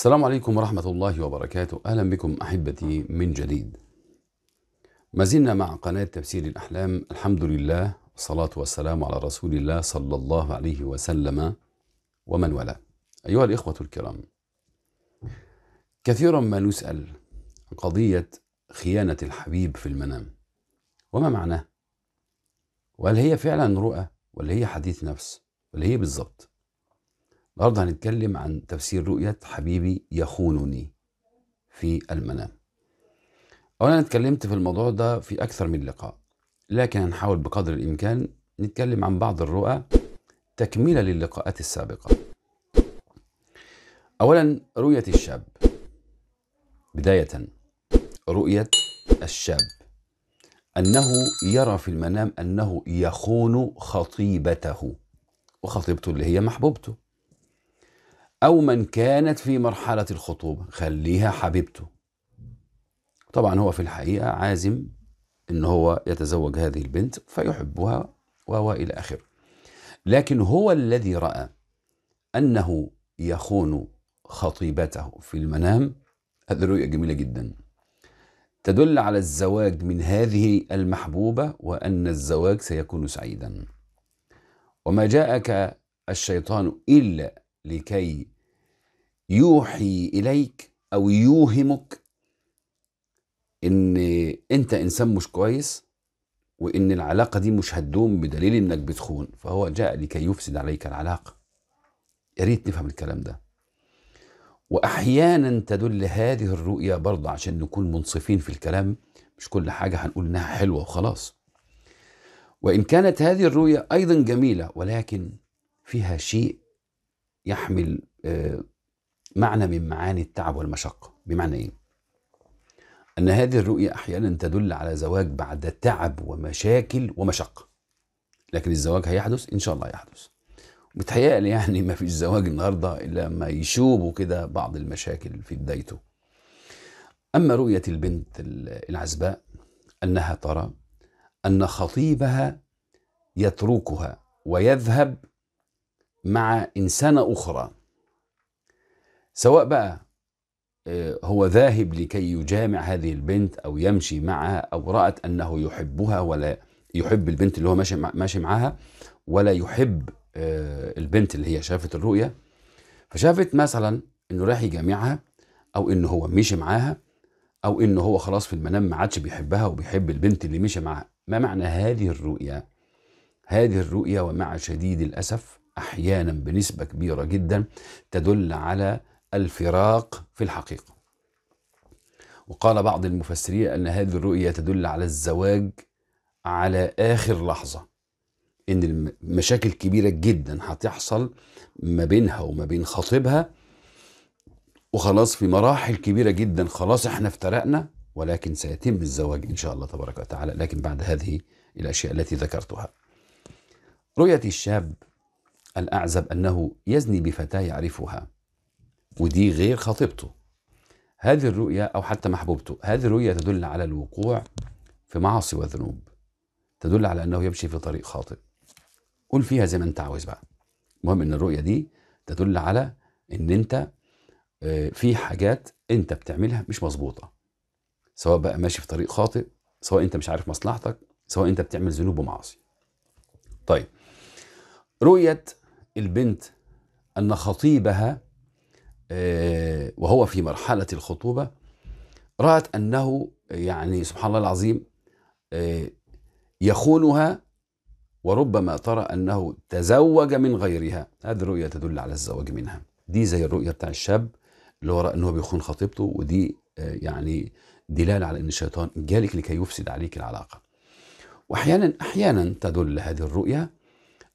السلام عليكم ورحمة الله وبركاته أهلا بكم أحبتي من جديد ما زلنا مع قناة تفسير الأحلام الحمد لله والصلاة والسلام على رسول الله صلى الله عليه وسلم ومن والاه أيها الإخوة الكرام كثيرا ما نسأل عن قضية خيانة الحبيب في المنام وما معناه وهل هي فعلا رؤى ولا هي حديث نفس ولا هي بالظبط النهارده هنتكلم عن تفسير رؤية حبيبي يخونني في المنام. أولا أنا اتكلمت في الموضوع ده في أكثر من لقاء لكن هنحاول بقدر الإمكان نتكلم عن بعض الرؤى تكملة للقاءات السابقة. أولا رؤية الشاب. بداية رؤية الشاب أنه يرى في المنام أنه يخون خطيبته وخطيبته اللي هي محبوبته أو من كانت في مرحلة الخطوبة خليها حبيبته طبعا هو في الحقيقة عازم إن هو يتزوج هذه البنت فيحبها وهو إلى آخره لكن هو الذي رأى أنه يخون خطيبته في المنام هذه رؤية جميلة جدا تدل على الزواج من هذه المحبوبة وأن الزواج سيكون سعيدا وما جاءك الشيطان إلا لكي يوحي اليك او يوهمك ان انت انسان مش كويس وان العلاقه دي مش هتدوم بدليل انك بتخون فهو جاء لكي يفسد عليك العلاقه يا ريت نفهم الكلام ده واحيانا تدل هذه الرؤية برضه عشان نكون منصفين في الكلام مش كل حاجه هنقول انها حلوه وخلاص وان كانت هذه الرؤية ايضا جميله ولكن فيها شيء يحمل آه، معنى من معاني التعب والمشقة بمعنى إيه؟ أن هذه الرؤية أحيانا تدل على زواج بعد تعب ومشاكل ومشقة لكن الزواج هيحدث إن شاء الله هيحدث بتهيألي يعني ما فيش زواج النهاردة إلا ما يشوبوا كده بعض المشاكل في بدايته أما رؤية البنت العزباء أنها ترى أن خطيبها يتركها ويذهب مع انسانه اخرى سواء بقى آه، هو ذاهب لكي يجامع هذه البنت او يمشي معها او رات انه يحبها ولا يحب البنت اللي هو ماشي ماشي معاها ولا يحب آه، البنت اللي هي شافت الرؤيه فشافت مثلا انه رايح يجامعها او انه هو مشي معاها او انه هو خلاص في المنام ما عادش بيحبها وبيحب البنت اللي مشي معاها ما معنى هذه الرؤيه هذه الرؤيه ومع شديد الاسف أحيانا بنسبة كبيرة جدا تدل على الفراق في الحقيقة وقال بعض المفسرين أن هذه الرؤية تدل على الزواج على آخر لحظة إن المشاكل كبيرة جدا هتحصل ما بينها وما بين خطيبها وخلاص في مراحل كبيرة جدا خلاص احنا افترقنا ولكن سيتم الزواج إن شاء الله تبارك وتعالى لكن بعد هذه الأشياء التي ذكرتها رؤية الشاب الأعزب أنه يزني بفتاة يعرفها ودي غير خطيبته هذه الرؤية أو حتى محبوبته هذه الرؤية تدل على الوقوع في معاصي وذنوب تدل على أنه يمشي في طريق خاطئ قل فيها زي ما أنت عاوز بقى المهم أن الرؤية دي تدل على أن أنت آه، في حاجات أنت بتعملها مش مظبوطة سواء بقى ماشي في طريق خاطئ سواء أنت مش عارف مصلحتك سواء أنت بتعمل ذنوب ومعاصي طيب رؤية البنت أن خطيبها آه، وهو في مرحلة الخطوبة رأت أنه يعني سبحان الله العظيم آه، يخونها وربما ترى أنه تزوج من غيرها هذه الرؤية تدل على الزواج منها دي زي الرؤية بتاع الشاب اللي هو رأى أنه بيخون خطيبته ودي آه، يعني دلالة على أن الشيطان جالك لكي يفسد عليك العلاقة وأحيانا أحيانا تدل هذه الرؤية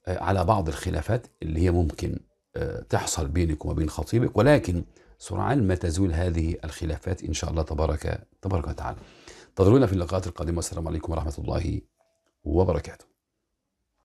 آه، على بعض الخلافات اللي هي ممكن آه، تحصل بينك وبين خطيبك ولكن سرعان ما تزول هذه الخلافات ان شاء الله تبارك تبارك وتعالى. انتظرونا في اللقاءات القادمه والسلام عليكم ورحمه الله وبركاته.